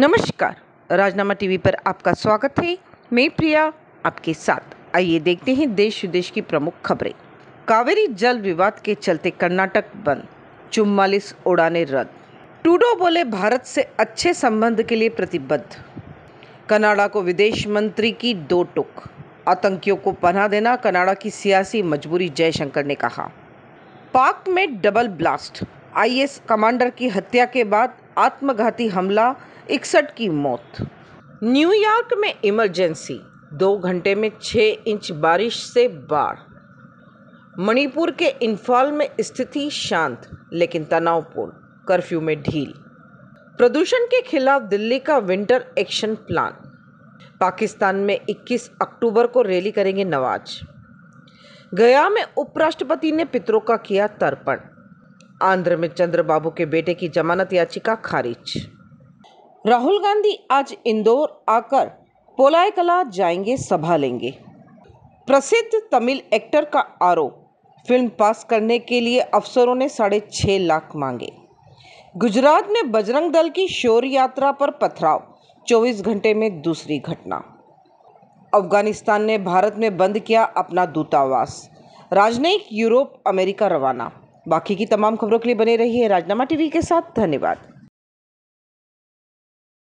नमस्कार राजनामा टीवी पर आपका स्वागत है मैं प्रिया आपके साथ आइए देखते हैं देश विदेश की प्रमुख खबरें कावेरी जल विवाद के चलते कर्नाटक बंद चुम्बालीस उड़ाने रद्द टूडो बोले भारत से अच्छे संबंध के लिए प्रतिबद्ध कनाडा को विदेश मंत्री की दो टुक आतंकियों को पना देना कनाडा की सियासी मजबूरी जयशंकर ने कहा पाक में डबल ब्लास्ट आईएस कमांडर की हत्या के बाद आत्मघाती हमला इकसठ की मौत न्यूयॉर्क में इमरजेंसी दो घंटे में छः इंच बारिश से बाढ़ मणिपुर के इम्फाल में स्थिति शांत लेकिन तनावपूर्ण कर्फ्यू में ढील प्रदूषण के खिलाफ दिल्ली का विंटर एक्शन प्लान पाकिस्तान में 21 अक्टूबर को रैली करेंगे नवाज गया में उपराष्ट्रपति ने पितरों का किया तर्पण आंध्र में चंद्रबाबू के बेटे की जमानत याचिका खारिज राहुल गांधी आज इंदौर आकर पोलायकला जाएंगे सभा लेंगे प्रसिद्ध तमिल एक्टर का आरोप फिल्म पास करने के लिए अफसरों ने साढ़े छः लाख मांगे गुजरात में बजरंग दल की शोर यात्रा पर पथराव 24 घंटे में दूसरी घटना अफगानिस्तान ने भारत में बंद किया अपना दूतावास राजनयिक यूरोप अमेरिका रवाना बाकी की तमाम खबरों के लिए बने रहिए राजनामा टीवी के साथ धन्यवाद